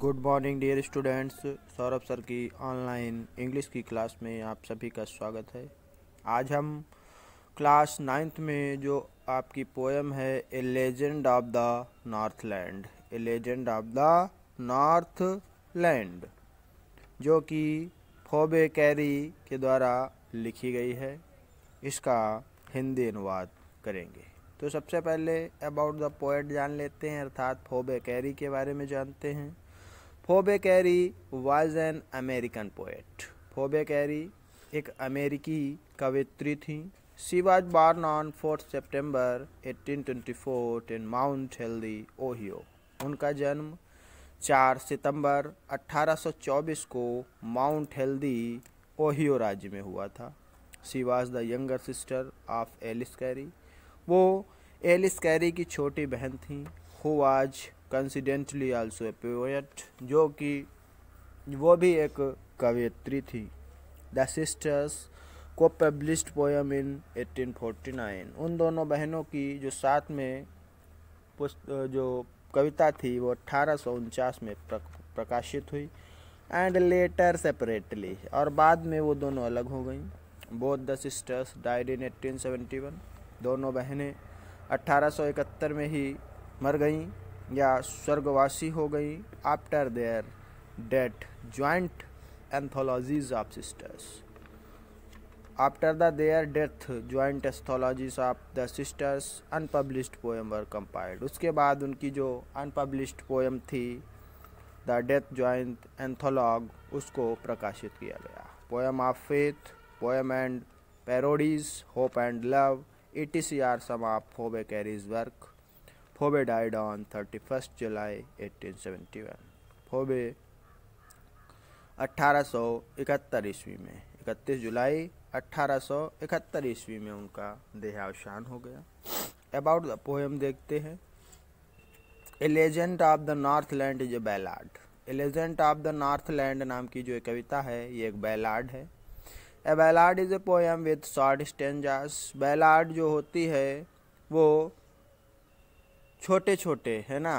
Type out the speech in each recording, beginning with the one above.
Good morning dear students Saurabh sir की online English की class में आप सभी का स्वागत है आज हम क्लास नाइन्थ में जो आपकी पोएम है a legend of the north land a legend of the north land जो कि फोबे कैरी के द्वारा लिखी गई है इसका हिंदी अनुवाद करेंगे तो सबसे पहले अबाउट द पोएट जान लेते हैं अर्थात फोबे कैरी के बारे में जानते हैं Phoebe Cary was an American poet Phoebe Cary एक अमेरिकी कवित्री थी she was born on fourth September twenty four in Mount Healthy Ohio उनका जन्म 4 सितंबर 1824 को माउंट हेल्दी ओहियो राज्य में हुआ था she was the younger sister of Alice Cary वो एलिस कैरी की छोटी बहन थी who was coincidentally also a poet जो कि वो भी एक कवियत्री थी द सिस्टर्स को पब्लिश्ड पोएम इन 1849 उन दोनों बहनों की जो साथ में जो कविता थी वो अट्ठारह में प्रकाशित हुई एंड लेटर सेपरेटली और बाद में वो दोनों अलग हो गई both the sisters died in 1871 दोनों बहनें 1871 में ही मर गईं या स्वर्गवासी हो गई after their death joint anthologies of sisters after the their death joint anthologies of the sisters unpublished poem were compiled उसके बाद उनकी जो अनपब्लिश्ड पोएम थी द डेथ ज्वाइंट एंथोलॉग उसको प्रकाशित किया गया poem of faith poem and parodies hope and love etc are some of Phoebe Cary's work Phoebe died on 31st July 1871. Phoebe 1871 ईस्वी में 31 जुलाई 1871 ईस्वी में उनका देहावसान हो गया अबाउट द पोएम देखते हैं a legend of the north land is a ballad a legend of the north land नाम की जो कविता है ये एक बैलाड है a ballad is a poem with short stanzas ballad जो होती है वो छोटे छोटे है ना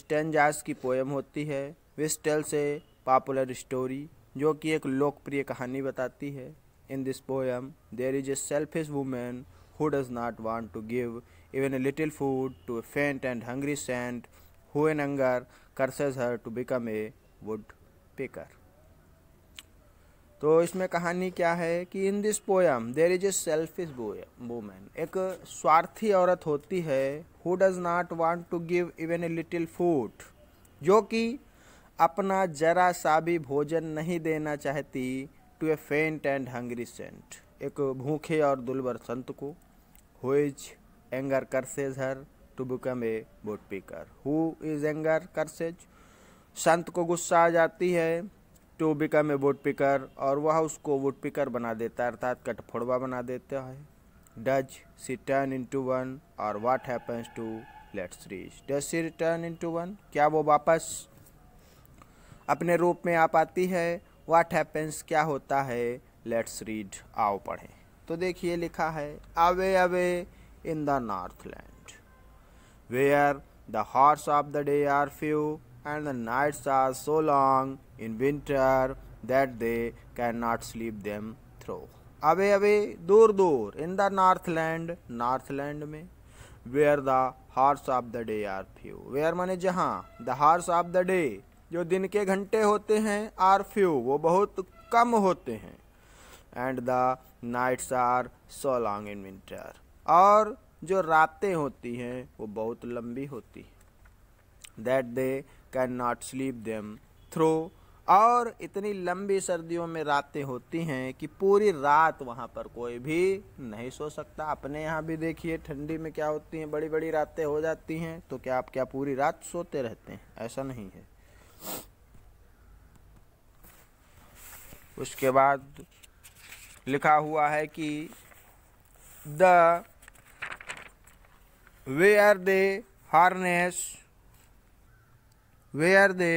स्टेंजाज की पोएम होती है विस्टेल से पॉपुलर स्टोरी जो कि एक लोकप्रिय कहानी बताती है in this poem there is a selfish woman who does not want to give even a little food to a faint and hungry saint who in anger curses her to become a woodpecker तो इसमें कहानी क्या है कि in this poem there is a selfish woman एक स्वार्थी औरत होती है who does not want to give even a little food जो कि अपना जरा सा भी भोजन नहीं देना चाहती to a faint and hungry Saint एक भूखे और दुलबर संत को who is anger curses her to become a woodpecker who is anger curses संत को गुस्सा आ जाती है to become a woodpecker और वह उसको वुड पिकर बना देता है अर्थात कटफोड़वा बना देता है does she turn into one और what happens to let's reach does she return into one क्या वो वापस अपने रूप में आ पाती है वाट हैपन्स क्या होता है लेट्स रीड आओ पढ़ें तो देखिए लिखा है away away in the north land where the hours of the day are few and the nights are so long winter that they can not sleep them through away away दूर दूर in the north land north land में where the hours of the day are few where माने जहाँ the hours of the day जो दिन के घंटे होते हैं आर फ्यू वो बहुत कम होते हैं and the nights are so long in winter और जो रातें होती हैं वो बहुत लंबी होती हैं that they can not sleep them through और इतनी लंबी सर्दियों में रातें होती हैं कि पूरी रात वहाँ पर कोई भी नहीं सो सकता अपने यहाँ भी देखिए ठंडी में क्या होती हैं बड़ी बड़ी रातें हो जाती हैं तो क्या आप क्या पूरी रात सोते रहते हैं ऐसा नहीं है उसके बाद लिखा हुआ है कि the way are they harness way are they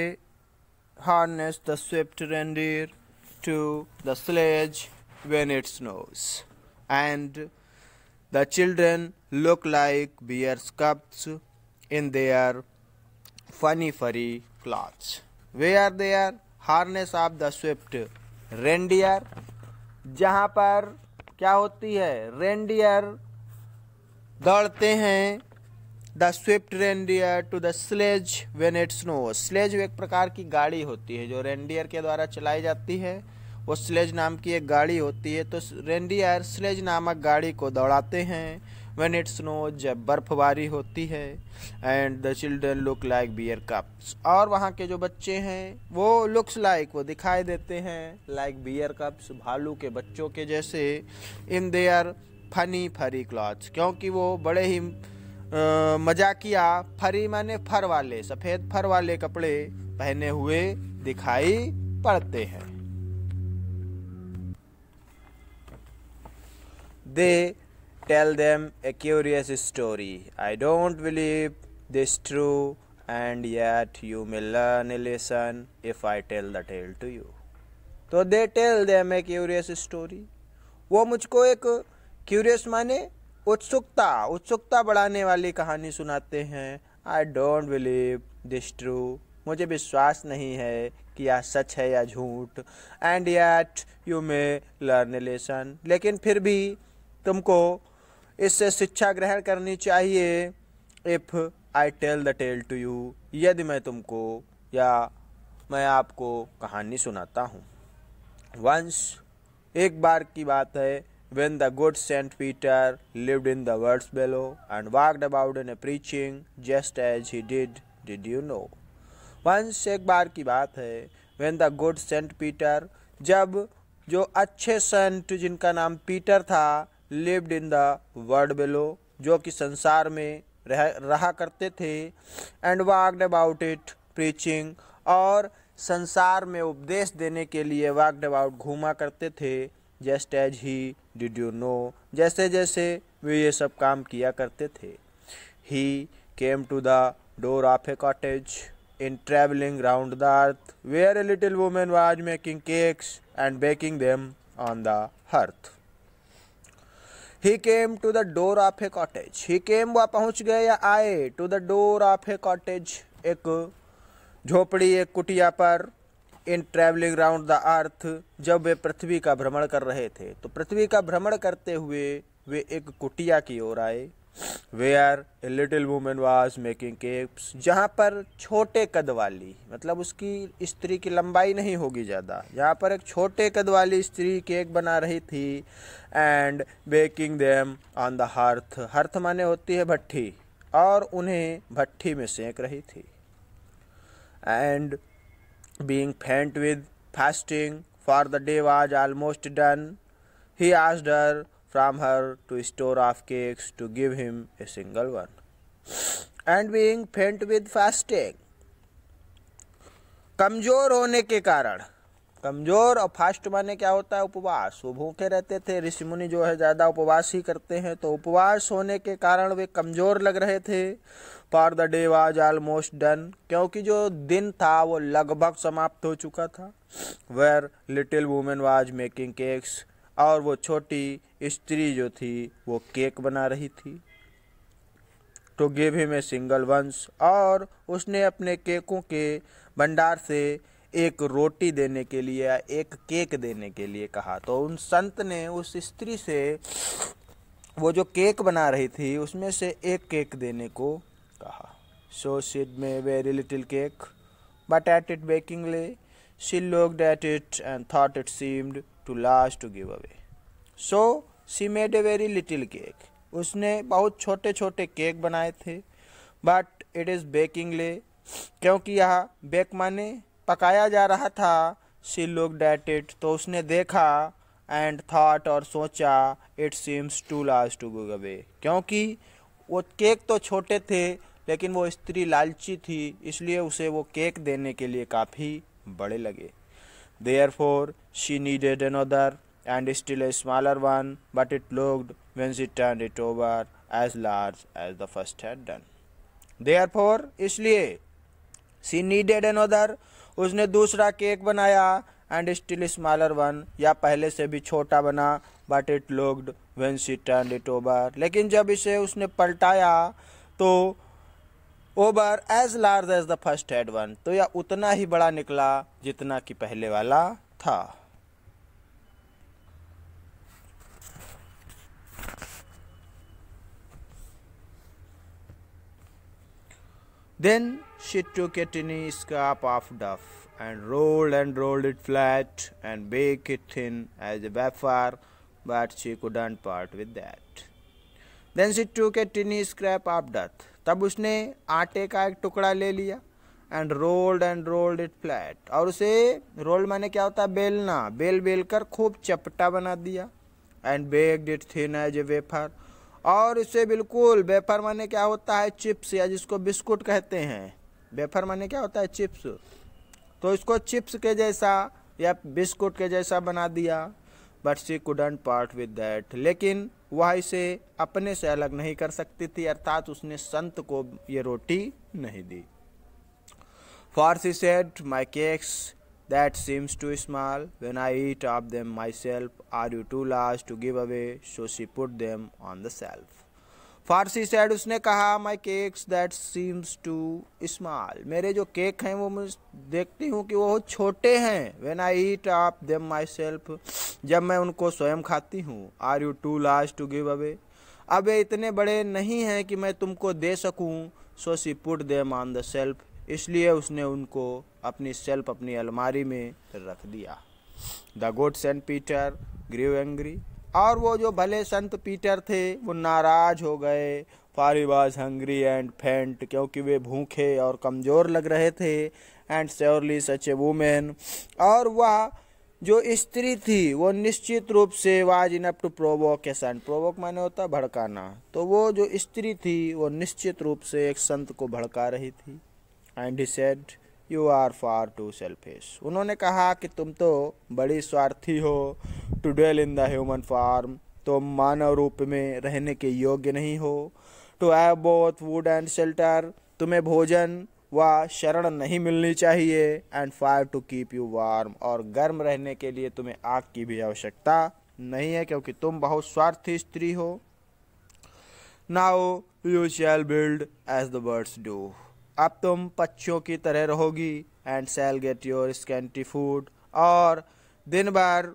harness the swift reindeer to the sledge when it snows. And the children look like bear cubs in their funny furry clothes. Where they are harness of the swift reindeer. जहाँ पर क्या होती है reindeer दौड़ते हैं the swift reindeer to the sledge when it snow sledge एक प्रकार की गाड़ी होती है जो रेंडियर के द्वारा चलाई जाती है वो स्लेज नाम की एक गाड़ी होती है तो रेंडियर स्लेज नामक गाड़ी को दौड़ाते हैं वेन इट स्नो जब बर्फबारी होती है and the children look like bear cubs और वहाँ के जो बच्चे हैं वो लुक्स लाइक वो दिखाई देते हैं लाइक बियर कप्स भालू के बच्चों के जैसे in their funny furry clothes क्योंकि वो बड़े ही मजाकिया फरी माने फर वाले सफेद फर वाले कपड़े पहने हुए दिखाई पड़ते हैं they tell them a curious story I don't believe this true and yet you may learn a lesson if I tell the tale to you तो they tell them a curious story वो मुझको एक curious माने उत्सुकता उत्सुकता बढ़ाने वाली कहानी सुनाते हैं I don't believe this true मुझे विश्वास नहीं है कि यह सच है या झूठ and yet you may learn lesson लेकिन फिर भी तुमको इससे शिक्षा ग्रहण करनी चाहिए if I tell the tale to you यदि मैं तुमको या मैं आपको कहानी सुनाता हूँ वंश एक बार की बात है When the good Saint Peter lived in the words below and walked about in a preaching just as he did, did you know? वंश एक बार की बात है when the good saint Peter जब जो अच्छे सेंट जिनका नाम पीटर था lived in the world below जो कि संसार में रह रहा करते थे and walked about it preaching और संसार में उपदेश देने के लिए वाग्ड अबाउट घूमा करते थे just as he did you know जैसे जैसे वे ये सब काम किया करते थे he came to the door of a cottage in traveling round the earth where a little woman was making cakes and baking them on the hearth he came to the door of a cottage he came वह पहुंच गए या आए to the door of a cottage एक झोपड़ी एक कुटिया पर in traveling round the earth जब वे पृथ्वी का भ्रमण कर रहे थे तो पृथ्वी का भ्रमण करते हुए वे एक कुटिया की ओर आए are a little woman was making cakes जहाँ पर छोटे कद वाली मतलब उसकी स्त्री की लंबाई नहीं होगी ज़्यादा यहाँ पर एक छोटे कद वाली स्त्री केक बना रही थी and baking them on the hearth hearth माने होती है भट्टी और उन्हें भट्टी में सेंक रही थी and being pent with fasting, for the day was almost done, he asked her from her to store of cakes to give him a single one. And being pent with fasting, कमजोर होने के कारण कमज़ोर और fast माने क्या होता है उपवास वो भूखे रहते थे ऋषि मुनि जो है ज़्यादा उपवास ही करते हैं तो उपवास होने के कारण वे कमज़ोर लग रहे थे for the day was almost done क्योंकि जो दिन था वो लगभग समाप्त हो चुका था where little woman was making cakes और वो छोटी स्त्री जो थी वो केक बना रही थी to give him a single once और उसने अपने केकों के भंडार से एक रोटी देने के लिए या एक केक देने के लिए कहा तो उन संत ने उस स्त्री से वो जो केक बना रही थी उसमें से एक केक देने को कहा so said may very little cake but at it bakingly she look that it and thought it seemed to last to give away so she made a very little cake उसने बहुत छोटे छोटे cake बनाए थे but it is baking ले क्योंकि यह bake माने पकाया जा रहा था शी लुक डेट इट तो उसने देखा एंड थाट और सोचा it seems to last to go away क्योंकि वो केक तो छोटे थे लेकिन वो स्त्री लालची थी इसलिए उसे वो केक देने के लिए काफ़ी बड़े लगे therefore she needed another and still a smaller one but it looked when she turn it over as large as the first had done therefore इसलिए शी नीडेड एन अदर उसने दूसरा cake बनाया and still smaller one या पहले से भी छोटा बना but it looked when she turn it over लेकिन जब इसे उसने पलटाया तो over as large as the first had one तो यह उतना ही बड़ा निकला जितना कि पहले वाला था then She took a tiny scrap of duff and rolled and rolled it flat and baked it thin as a wafer, but she couldn't part with that. Then she took a tiny scrap of duff. तब उसने आटे का एक टुकड़ा ले लिया and rolled and rolled it flat और उसे रोल्ड मैंने क्या होता है बेलना बेल बेल कर खूब चपटा बना दिया and baked it thin as a wafer और इसे बिल्कुल वेफर मैंने क्या होता है चिप्स या जिसको बिस्कुट कहते हैं वेफर माने क्या होता है चिप्स तो इसको चिप्स के जैसा या बिस्कुट के जैसा बना दिया but she couldn't part with that लेकिन वह इसे अपने से अलग नहीं कर सकती थी अर्थात उसने संत को ये रोटी नहीं दी for she said my cakes that seems too small when I eat of them myself are you too last to give away so she put them on the shelf for she said उसने कहा my cakes that seems too small मेरे जो cake हैं वो मैं देखती हूँ कि वो छोटे हैं वेन आई ईट आप देम माई सेल्फ जब मैं उनको स्वयं खाती हूँ are you too large to give away अब ये इतने बड़े नहीं हैं कि मैं तुमको दे सकूँ so she put them on the shelf इसलिए उसने उनको अपनी सेल्फ अपनी अलमारी में रख दिया the good saint Peter grew angry और वो जो भले संत पीटर थे वो नाराज हो गए फारी वॉज हंग्री एंड फेंट क्योंकि वे भूखे और कमज़ोर लग रहे थे and surely such a woman और वह जो स्त्री थी वो निश्चित रूप से was enough to provocation provoke माने होता भड़काना तो वो जो स्त्री थी वो निश्चित रूप से एक संत को भड़का रही थी and he said you are far too selfish उन्होंने कहा कि तुम तो बड़ी स्वार्थी हो to dwell in the human form तुम मानव रूप में रहने के योग्य नहीं हो to have both wood and shelter तुम्हें भोजन व शरण नहीं मिलनी चाहिए and fire to keep you warm और गर्म रहने के लिए तुम्हें आग की भी आवश्यकता नहीं है क्योंकि तुम बहुत स्वार्थी स्त्री हो now you shall build as the birds do अब तुम पक्षियों की तरह रहोगी and shall get your scanty food और दिन भर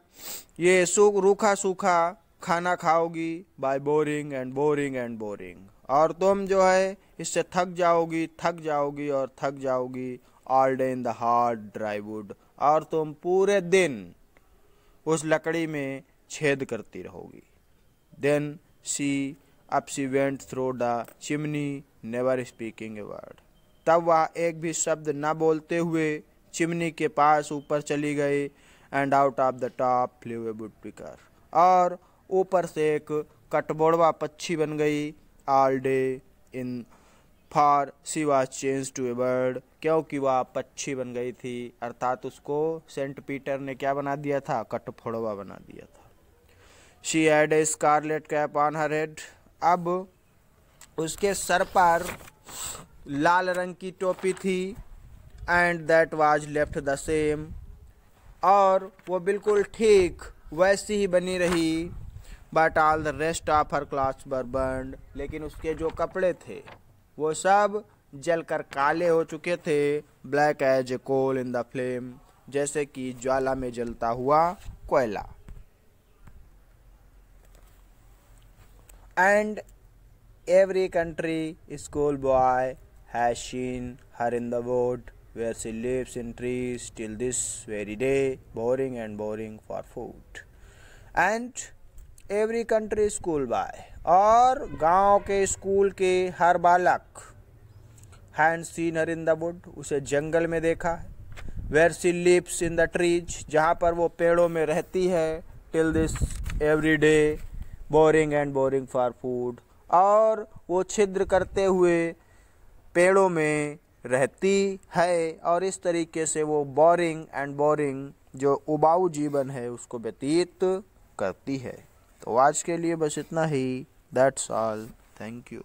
ये सूख रूखा सूखा खाना खाओगी by boring and boring and boring और तुम जो है इससे थक जाओगी थक जाओगी और थक जाओगी all day in the hard dry wood और तुम पूरे दिन उस लकड़ी में छेद करती रहोगी then she up she went through the chimney never speaking a word तब वह एक भी शब्द न बोलते हुए चिमनी के पास ऊपर चली गई and out of the top flew a woodpecker और ऊपर से एक कटबोड़वा पक्षी बन गई all day in for she was change to a bird क्योंकि वह पक्षी बन गई थी अर्थात उसको सेंट पीटर ने क्या बना दिया था कटफोड़वा बना दिया था she had a scarlet cap on her head अब उसके सर पर लाल रंग की टोपी थी and that was left the same और वो बिल्कुल ठीक वैसी ही बनी रही but all the rest of her class बर बर्न लेकिन उसके जो कपड़े थे वो सब जलकर काले हो चुके थे black as a coal in the flame जैसे कि ज्वाला में जलता हुआ कोयला and every country school boy has seen her in the wood where she lives in trees till this very day, boring and boring for food. And every country school by और गांव के school के हर बालक has seen her in the wood, उसे जंगल में देखा है where she lives in the trees जहाँ पर वो पेड़ों में रहती है till this every day boring and boring for food और वो छिद्र करते हुए पेड़ों में रहती है और इस तरीके से वो बोरिंग एंड बोरिंग जो उबाऊ जीवन है उसको व्यतीत करती है तो आज के लिए बस इतना ही दैट्स ऑल थैंक यू